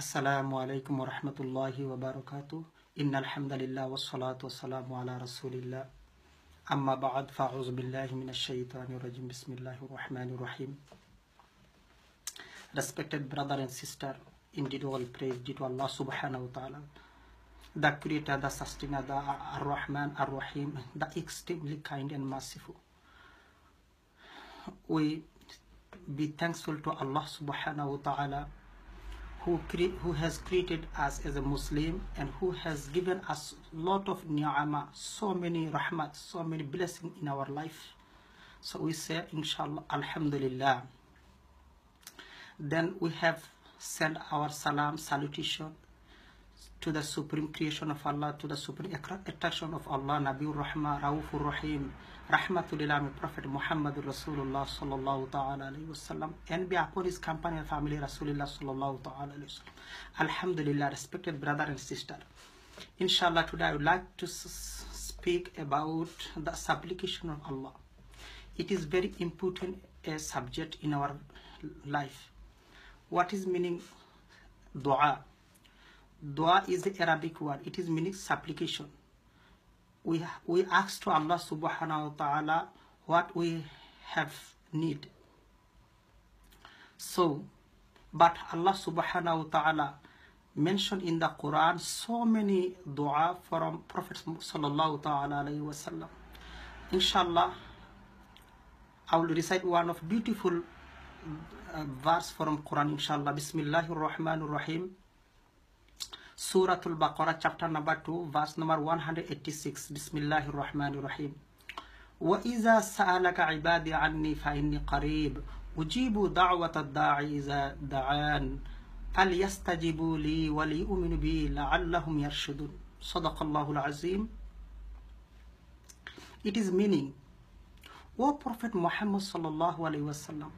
السلام عليكم ورحمة الله وبركاته إن الحمد لله والصلاة والسلام على رسول الله أما بعد فأعوذ بالله من الشيطان الرجيم بسم الله الرحمن الرحيم Respected brother and sister, indeed all praise due to Allah subhanahu wa ta'ala the creator, the sustainer, the Ar-Rahman, Ar-Rahim, the extremely kind and merciful. We be thankful to Allah subhanahu wa ta'ala who, create, who has created us as a Muslim and who has given us a lot of ni'amah, so many rahmat, so many blessings in our life. So we say, inshallah, alhamdulillah. Then we have sent our salam, salutation to the supreme creation of Allah, to the supreme attraction of Allah, Nabi Rahma, Raufur Rahim, Rahmatul Ilami, Prophet Muhammad Rasulullah sallallahu ta'ala wasallam, and be upon his company and family Rasulullah sallallahu ta'ala wasallam. Alhamdulillah, respected brother and sister. Inshallah, today I would like to speak about the supplication of Allah. It is very important a subject in our life. What is meaning dua? Dua is the Arabic word. It is meaning supplication. We, we ask to Allah subhanahu wa ta'ala what we have need. So, but Allah subhanahu wa ta'ala mentioned in the Quran so many dua from Prophet sallallahu ta'ala alayhi wa sallam. Inshallah, I will recite one of beautiful uh, verse from Quran inshallah. Bismillahir Rahmanir Rahim. সুরাতুল Baqarah chapter number two verse number one hundred eighty six বিসমিল্লাহ রহমান রহিম وإذا سألك عبادي عني فإني قريب أجيب دعوة الداعي إذا دعان فليستجيبوا لي وليؤمنوا بي لعلهم يرشدون صدق الله العظيم It is meaning O Prophet Muhammad sallallahu alaihi wasallam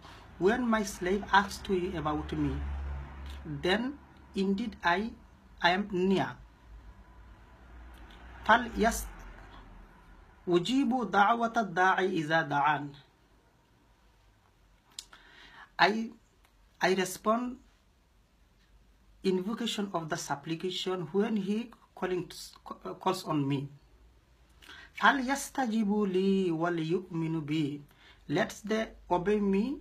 when my slave asks to you about me then indeed I I am near فليس أجيب دعوة الداعي إذا دعان I I respond invocation of the supplication when he calling to, calls on me فليستجيبوا لي وليؤمنوا بي let they obey me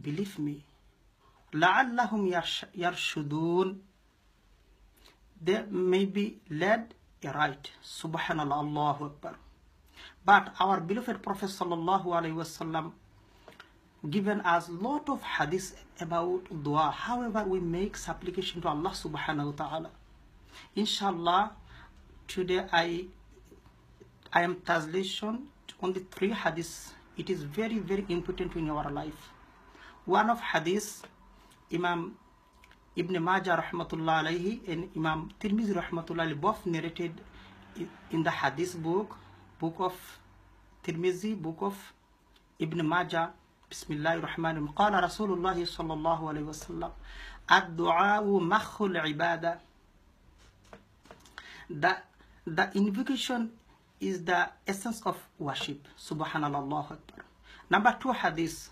believe me لعلهم يرشدون they may be led aright. Subhanallah, Allahu Akbar. But our beloved Prophet sallallahu alaihi wasallam given us lot of hadith about dua. However, we make supplication to Allah subhanahu wa ta'ala. Inshallah, today I I am translation on the three hadiths. It is very, very important in our life. One of hadith, Imam Ibn Majah ترمذي رحمه and Imam بوف rahmatullah both narrated in the Hadith book, book of اوف book of Ibn Majah, الرحمن الرحيم قال رسول الله صلى الله عليه وسلم الدعاء مخ العباده The the invocation is the essence of worship. Subhanallah Akbar. Number two hadith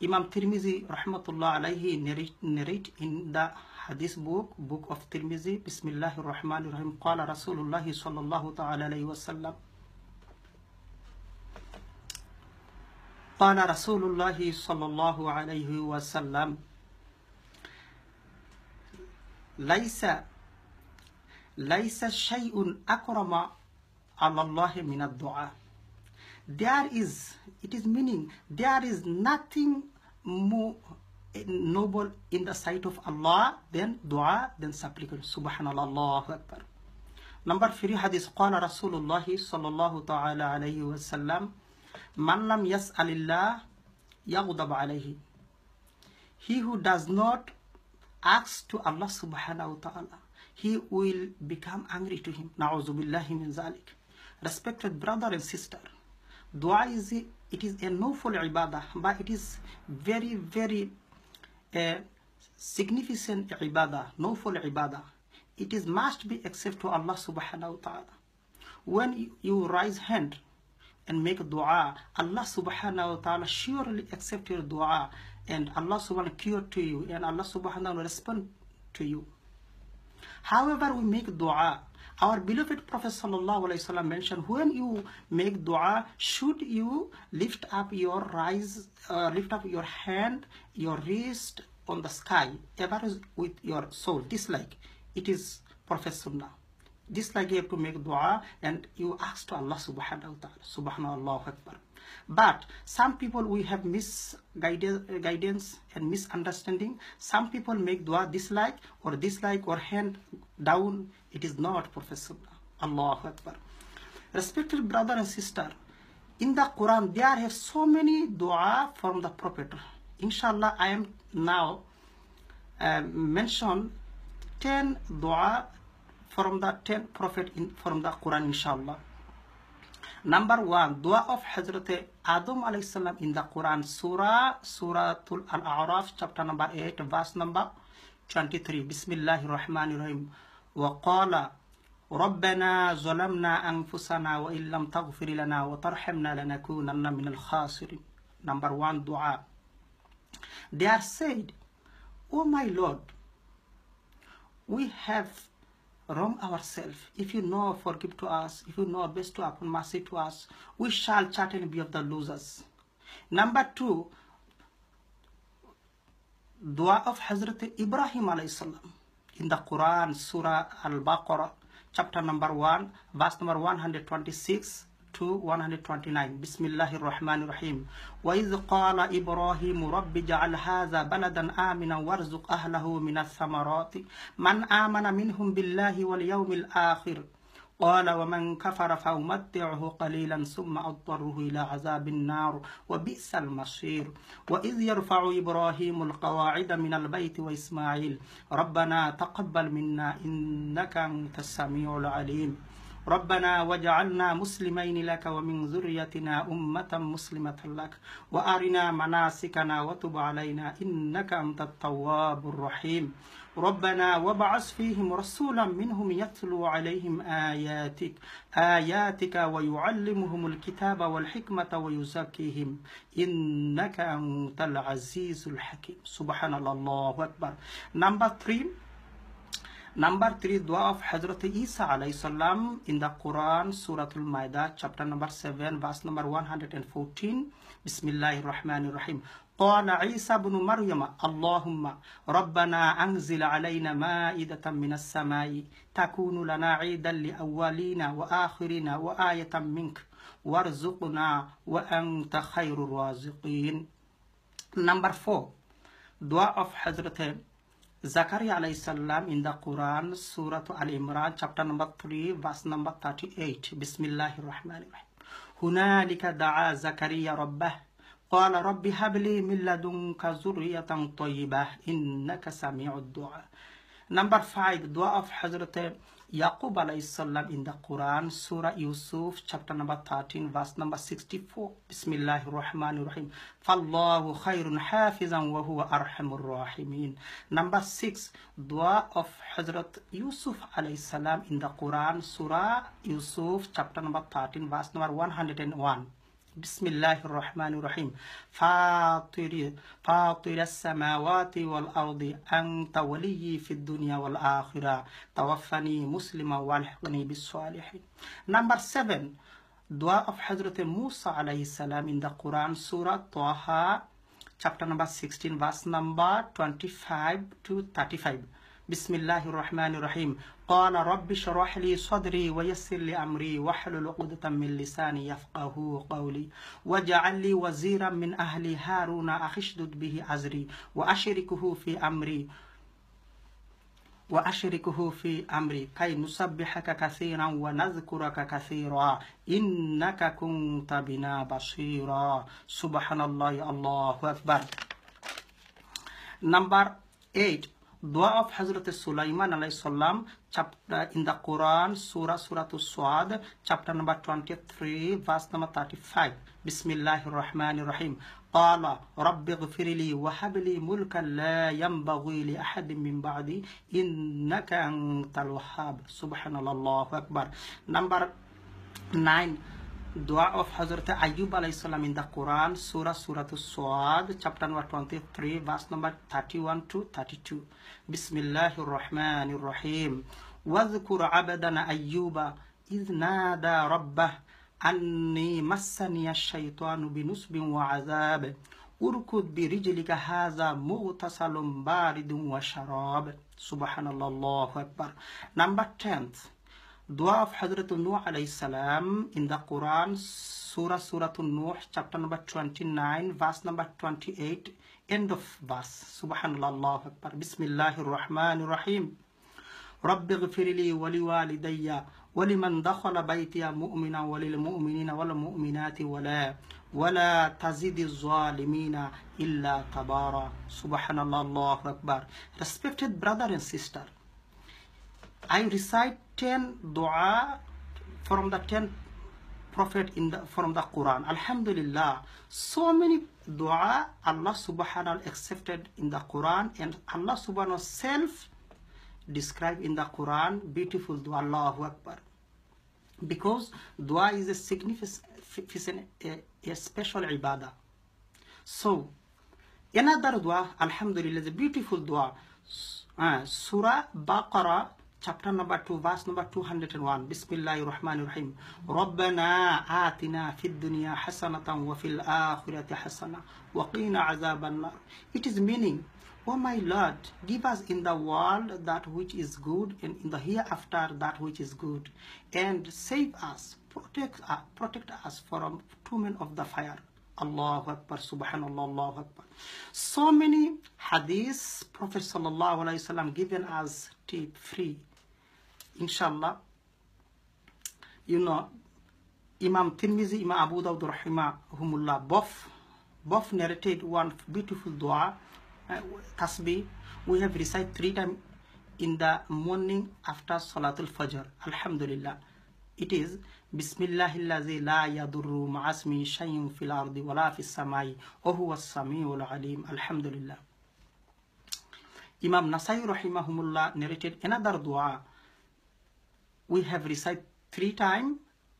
Imam Tirmizi rahmatullah alayhi narrate, in the hadith book, book of Tirmizi, Bismillahir Rahmanir Rahim, Qala Rasulullah sallallahu ta'ala alayhi wa sallam. قال رسول الله صلى الله عليه وسلم ليس ليس شيء أكرم على الله من الدعاء There is, it is meaning, there is nothing more noble in the sight of Allah than dua, than supplication. Subhanallah, Akbar. Number three hadith, قال Rasulullah صلى الله تعالى عليه وسلم من لم يسأل الله He who does not ask to Allah subhanahu wa ta'ala, he will become angry to him. Na'udhu billahi min zalik. Respected brother and sister, Dua is it is a lawful ibadah, but it is very, very uh, significant ibadah, lawful ibadah. It is must be accepted to Allah subhanahu wa ta'ala. When you raise hand and make dua, Allah subhanahu wa ta'ala surely accept your dua and Allah subhanahu wa ta'ala cure to you and Allah subhanahu wa ta'ala respond to you. However, we make dua our beloved Prophet Wasallam mentioned when you make dua, should you lift up your rise, uh, lift up your hand, your wrist on the sky, ever with your soul, dislike. It is Prophet Sunnah. Dislike you have to make dua and you ask to Allah subhanahu wa ta'ala, subhanallah Taala but some people we have misguided uh, guidance and misunderstanding some people make dua dislike or dislike or hand down it is not prophet allah akbar respected brother and sister in the quran there have so many dua from the prophet inshallah i am now uh, mention 10 dua from the 10 prophet in, from the quran inshallah number one দোয়া of হজরতে Adam আলাইসাল্লাম in the Quran সুরা সুরাতুল Al Araf chapter number eight verse number twenty three বিসমিল্লাহ রহমান রহিম ওয়াকলা ربنا ظلمنا أنفسنا وإن لم تغفر لنا وترحمنا لنكونن من الخاسرين Number one dua They are said, O oh my Lord, we have wrong ourselves. If you know forgive to us, if you know best to upon mercy to us, we shall certainly be of the losers. Number two, dua of Hazrat Ibrahim in the Quran, Surah Al-Baqarah, chapter number one, verse number 126. 129 بسم الله الرحمن الرحيم وإذ قال إبراهيم رب جعل هذا بلدا آمنا وارزق أهله من الثمرات من آمن منهم بالله واليوم الآخر قال ومن كفر فأمتعه قليلا ثم أضطره إلى عذاب النار وبئس المصير وإذ يرفع إبراهيم القواعد من البيت وإسماعيل ربنا تقبل منا إنك أنت السميع العليم ربنا وجعلنا مسلمين لك ومن ذريتنا أمة مسلمة لك وأرنا مناسكنا وتب علينا إنك أنت التواب الرحيم ربنا وبعث فيهم رسولا منهم يتلو عليهم آياتك آياتك ويعلمهم الكتاب والحكمة ويزكيهم إنك أنت العزيز الحكيم سبحان الله أكبر نمبر 3 Number three, dua of Hazrat Isa alayhi salam in the Quran, suratul Al-Maidah, chapter number seven, verse number one hundred and fourteen. Rahim. قال عيسى بن مريم اللهم ربنا أنزل علينا مائدة من السماء تكون لنا عيدا لأولينا وآخرنا وآية منك وارزقنا وأنت خير الرازقين Number four, dua of Hazrat زكريا عليه السلام in the Quran, Surah Al Imran, chapter number 3, verse number 38. الله الرحمن الرحيم هنالك دعا زكريا ربه قال رب هب لي من لدنك ذرية طيبة إنك سميع الدعاء number five দোয়া of হজরতে ইয়াকুব আলাইসাল্লাম in the Quran সুরা Yusuf chapter number thirteen verse number sixty four বিসমিল্লাহ রহমান রহিম ফাল্লাহু খাইরুন হাফিজান ওয়াহু আরহামুর রাহিমিন নাম্বার সিক্স দোয়া অফ হজরত ইউসুফ আলাইসাল্লাম ইন দ্য কোরআন সুরা Yusuf chapter number thirteen verse number one hundred and one بسم الله الرحمن الرحيم فاطر فاطر السماوات والأرض أنت ولي في الدنيا والآخرة توفني مسلما والحقني بالصالحين number 7 dua of Hazrat Musa alayhi in the Quran Surah طه chapter number 16 verse number 25 to 35 بسم الله الرحمن الرحيم قال رب اشرح لي صدري ويسر لي أمري واحلل عقدة من لساني يفقه قولي واجعل لي وزيرا من أهلي هارون أخشدد به أزري وأشركه في أمري وأشركه في أمري كي نسبحك كثيرا ونذكرك كثيرا إنك كنت بنا بصيرا سبحان الله الله أكبر Number 8 দোয়া of হজরত সুলাইমান আলাইসাল্লাম chapter in the Quran সুরা সুরাতুল সোয়াদ chapter number twenty three verse number thirty five বিসমিল্লাহ রহমান রহিম قال رب اغفر لي وهب لي ملكا لا ينبغي لأحد من بعدي إنك أنت الوهاب سبحان الله أكبر نمبر 9 দোয়া of হজরত আইব আলাইসাল্লাম ইন দ্য কোরআন সুরা সুরাত সোয়াদ chapter number twenty three verse number thirty one to thirty two বিসমিল্লাহ রহমান রহিম واذكر عبدنا أيوب إذ نادى ربه أني مسني الشيطان بنصب وعذاب اركض برجلك هذا مغتسل بارد وشراب سبحان الله أكبر number 10 Dua of Hazrat Nuh alayhi salam in the Quran, Surah Surah Nuh, chapter number 29, verse number 28, end of verse. سبحان الله أكبر بسم الله الرحمن الرحيم رب اغفر لي ولوالدي ولمن دخل بيتي مؤمنا وللمؤمنين والمؤمنات ولا ولا تزيد الظالمين إلا تبارا سبحان الله الله أكبر Respected brother and sister I recite 10 dua from the 10 prophet in the, from the Quran. Alhamdulillah, so many dua Allah subhanahu accepted in the Quran and Allah subhanahu self described in the Quran beautiful dua Allahu Akbar. Because dua is a significant, a, a special ibadah. So, another dua, Alhamdulillah, is a beautiful dua. Uh, Surah Baqarah chapter number 2 verse number 201 بسم الله rahim rabbana ربنا آتنا dunya الدنيا wa وفي الآخرة hasana wa qina النار it is meaning O oh my Lord, give us in the world that which is good and in the hereafter that which is good. And save us, protect, uh, protect us from two men of the fire. Allahu Akbar, Subhanallah, Allahu Akbar. So many hadiths, Prophet Sallallahu Alaihi Wasallam given us tip free. inshallah, you know, Imam Tirmizi, Imam Abu Dawud rahimahumullah, both, both narrated one beautiful dua, uh, tasbih. We have recited three times in the morning after Salatul Fajr. Alhamdulillah. It is Bismillahillazi la yadurru asmi shayun fil ardi wa la fis samai wa huwa samiul Alhamdulillah. Imam Nasai rahimahumullah narrated another dua we have recited three times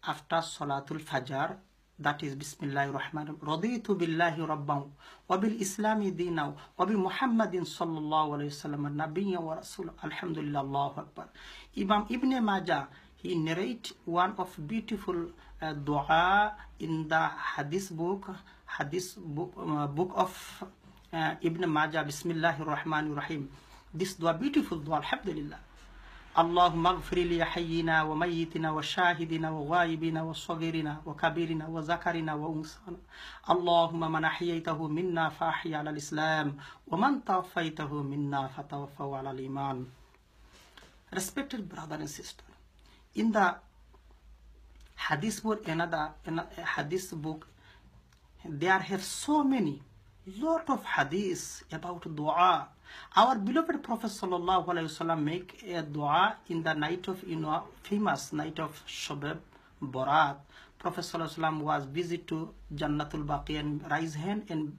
after Salatul Fajr that is Bismillahir Rahmanir Rahim Raditu billahi rabban wa bil islami dina wa bi Muhammadin sallallahu alaihi wasallam nabiyyan wa rasul alhamdulillah Allahu akbar Imam Ibn Majah he narrate one of beautiful uh, dua in the hadith book hadith book, uh, book of uh, Ibn Majah Bismillahir Rahmanir Rahim this dua beautiful dua alhamdulillah اللهم اغفر لحينا وميتنا وشاهدنا وغائبنا وصغيرنا وكبيرنا وذكرنا وانثانا اللهم من احييته منا فاحي على الاسلام ومن توفيته منا فتوفى على الايمان respected brother and sister in the hadith book another hadith book there have so many lot of hadith about dua. Our beloved Prophet sallallahu alaihi wasallam make a dua in the night of you know famous night of Shabab Borat. Prophet sallallahu alaihi wasallam was busy to Jannatul Baqi and raise hand and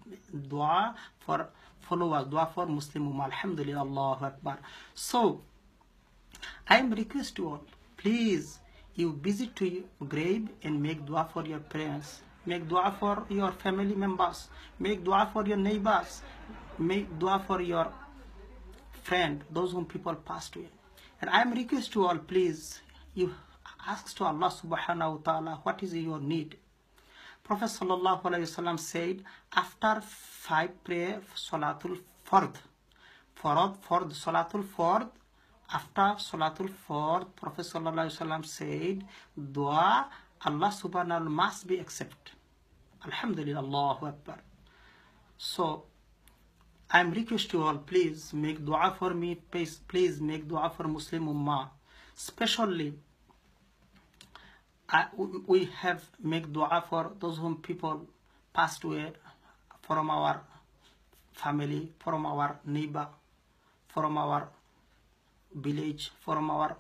dua for followers, dua for Muslim Ummah. Alhamdulillah, Allahu Akbar. So I am request to all, please, you visit to your grave and make dua for your parents. Make dua for your family members. Make dua for your neighbors. Make dua for your friend, those whom people passed away. And I am request to all, please, you ask to Allah subhanahu wa ta'ala, what is your need? Prophet sallallahu alayhi wasallam said, after five prayer, Salatul Fard. Farad, Fard, Salatul Fard, after Salatul Fard, Prophet sallallahu alayhi wasallam said, dua Allah subhanahu wa ta'ala must be accepted. Alhamdulillah, Allahu Akbar. So, I am request you all, please make dua for me, please, please make dua for Muslim Ummah. Especially, I, we have make dua for those whom people passed away from our family, from our neighbor, from our village, from our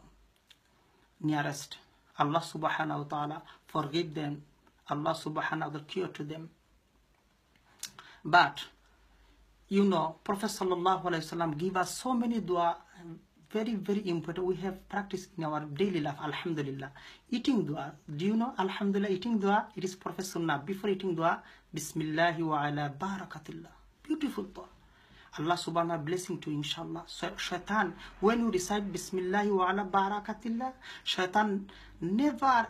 nearest. Allah subhanahu wa ta'ala forgive them Allah subhanahu wa cure to them. But you know, Prophet Sallallahu Alaihi Wasallam give us so many dua, very, very important. We have practiced in our daily life, Alhamdulillah. Eating dua, do you know, Alhamdulillah, eating dua, it is Prophet Sunnah. Before eating dua, Bismillah wa ala barakatillah. Beautiful dua. Allah subhanahu blessing to inshallah. So shaitan, when you recite Bismillah wa ala barakatillah, shaitan never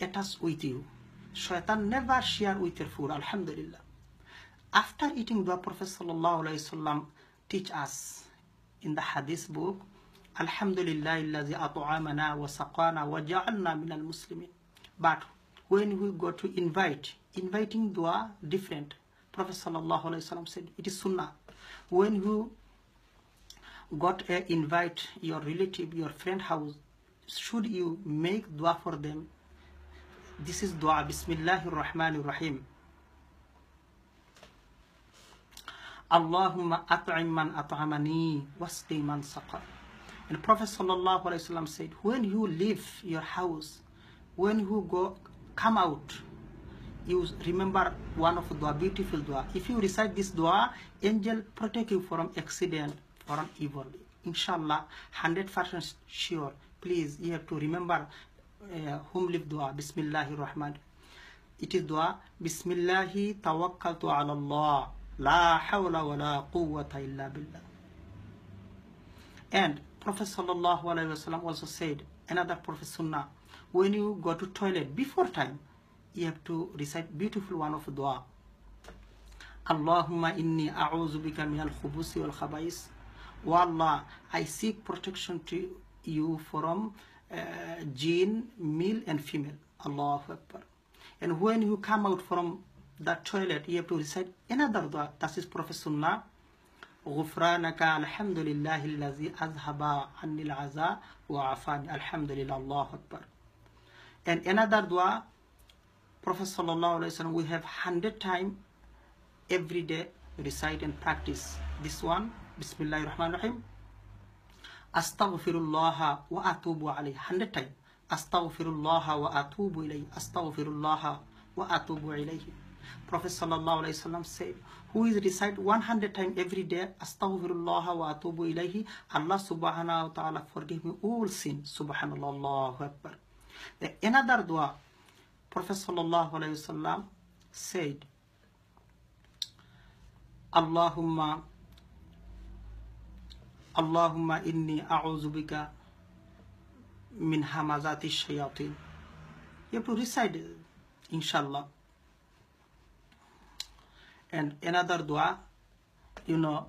attacks with you. Shaitan never share with your food, Alhamdulillah. After eating dua, Prophet Sallallahu Alaihi Wasallam teach us in the hadith book, Alhamdulillah illazi atu'amana wa saqana wa ja'alna minal muslimin. But when we go to invite, inviting dua different. Prophet Sallallahu Alaihi Wasallam said, it is sunnah. When you got a invite your relative, your friend house, should you make dua for them this is dua. Bismillahir Rahmanir Rahim. Allahumma at'im man at'amani wasqi man And Prophet sallallahu alaihi wasallam said, when you leave your house, when you go come out, you remember one of the beautiful dua. If you recite this dua, angel protect you from accident, from evil. Inshallah, 100% sure. Please, you have to remember هم للدعاء بسم الله الرحمن it is dua بسم الله توكلت على الله لا حول ولا قوة إلا بالله and Prophet sallallahu alaihi wasallam also said another Prophet Sunnah when you go to toilet before time you have to recite beautiful one of dua Allahumma inni a'udhu bika min al-khubusi wal khabais Wallah, I seek protection to you from gene uh, male and female Allah Akbar and when you come out from that toilet you have to recite another dua that is Prophet Sunnah غفرانك الحمد لله الذي أذهب عني العزاء وعفاني الحمد لله الله أكبر and another dua Prophet sallallahu alaihi wasallam we have hundred times every day recite and practice this one r-Rahman Rahmanir Rahim astaghfirullah wa atubu alayhi 100 times astaghfirullah wa atubu ilayhi astaghfirullah wa atubu ilayhi prophet sallallahu alaihi wasallam said who is recite 100 times every day astaghfirullah wa atubu ilayhi allah subhanahu wa ta'ala forgive me all sin subhanallah akbar the another dua prophet sallallahu alaihi wasallam said allahumma اللهم إني أعوذ بك من همزات الشياطين you have to recite inshallah and another dua you know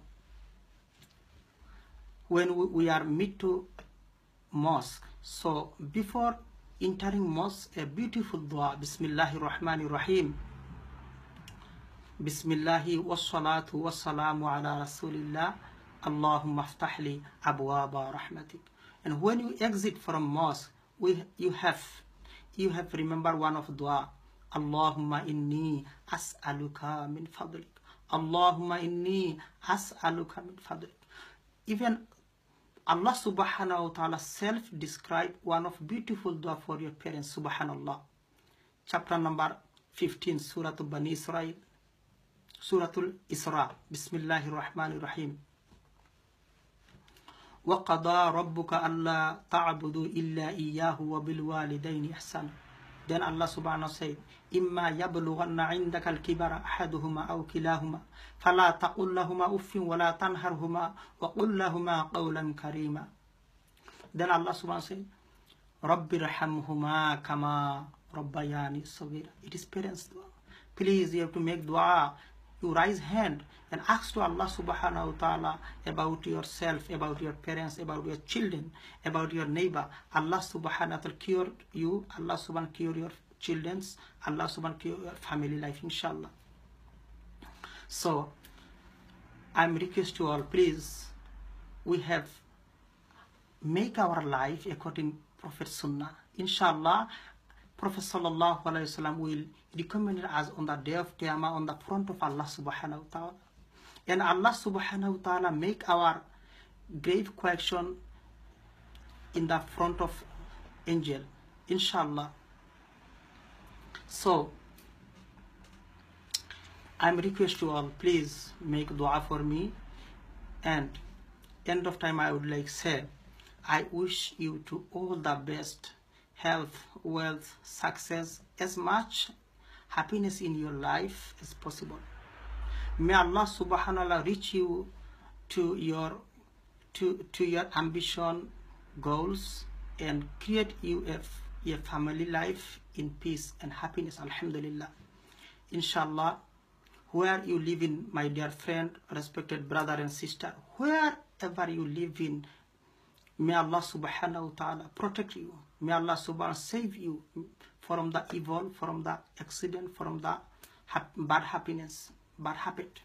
when we, are meet to mosque so before entering mosque a beautiful dua bismillahir rahmanir rahim بسم الله والصلاة والسلام على رسول الله Allahumma ftahli abwaaba rahmatik. And when you exit from mosque, we, you have you have remember one of dua. Allahumma inni as'aluka min fadlik. Allahumma inni as'aluka min fadlik. Even Allah subhanahu wa ta'ala self described one of beautiful dua for your parents, subhanallah. Chapter number 15, Surah Bani Israel, Suratul Isra, Bismillahir Rahmanir Rahim. وَقَضَى رَبُّكَ أَلَّا تعبد إِلَّا إِيَّاهُ وَبِالْوَالِدَيْنِ إِحْسَانًا Then الله سبحانه said, إِمَّا يَبْلُغَنَّ عِنْدَكَ الْكِبَرَ أَحَدُهُمَا أَوْ كِلَاهُمَا فَلَا تَقُلْ لَهُمَا أُفٍّ وَلَا تَنْهَرْهُمَا وَقُلْ لَهُمَا قَوْلًا كَرِيمًا Then الله سبحانه said, رَبِّ رَحَمْهُمَا كَمَا ربياني صَغِيرًا It is parents' Please, you have to make dua you raise hand and ask to Allah subhanahu wa ta'ala about yourself, about your parents, about your children, about your neighbor. Allah subhanahu wa ta'ala cure you, Allah subhanahu wa ta'ala cure your children's, Allah subhanahu ta'ala cure your family life, inshallah. So, I'm request to all, please, we have make our life according Prophet Sunnah. Inshallah, Prophet sallallahu alaihi wasallam will recommend us on the day of Qiyamah on the front of Allah subhanahu wa ta'ala. And Allah subhanahu wa ta'ala make our grave question in the front of angel, inshallah. So, I'm request you all, please make dua for me. And end of time, I would like say, I wish you to all the best health, wealth, success, as much happiness in your life as possible. May Allah subhanahu wa ta'ala reach you to your to to your ambition, goals and create you a, a family life in peace and happiness alhamdulillah inshallah where you live in my dear friend respected brother and sister wherever you live in may allah subhanahu wa ta'ala protect you May Allah subhanahu wa save you from the evil, from the accident, from the bad happiness, bad habit.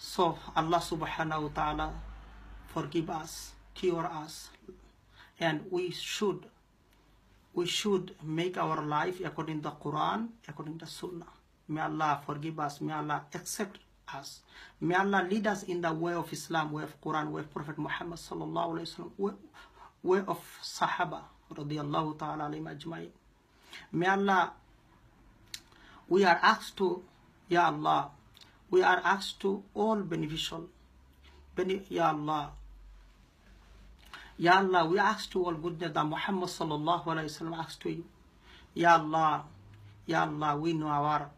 So Allah subhanahu wa ta'ala forgive us, cure us, and we should we should make our life according to the Quran, according to the Sunnah. May Allah forgive us, may Allah accept us. May Allah lead us in the way of Islam, way of Quran, way of Prophet Muhammad sallallahu alayhi wa sallam, way of Sahaba radiallahu ta'ala alim ajma'in. May Allah, we are asked to, Ya Allah, we are asked to all beneficial, Bene, Ya Allah. Ya Allah, we ask to all goodness that Muhammad sallallahu alayhi wa sallam asks to you. Ya Allah, Ya Allah, we know our,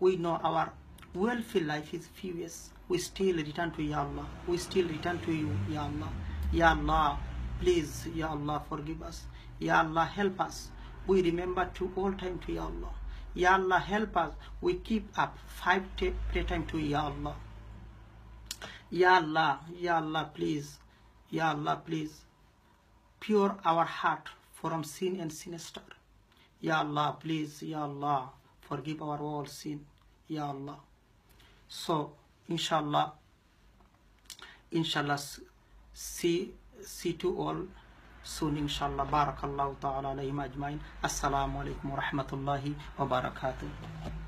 we know our wealthy life is furious, We still return to Ya Allah. We still return to you, Ya Allah. Ya Allah, Please, Ya Allah, forgive us. Ya Allah, help us. We remember to all time to Ya Allah. Ya Allah, help us. We keep up five prayer time to Ya Allah. Ya Allah, Ya Allah, please. Ya Allah, please. Pure our heart from sin and sinister. Ya Allah, please, Ya Allah, forgive our all sin. Ya Allah. So, inshallah, inshallah, see see to all soon inshallah barakallahu ta'ala alayhim ajmain assalamu alaikum wa rahmatullahi wa barakatuh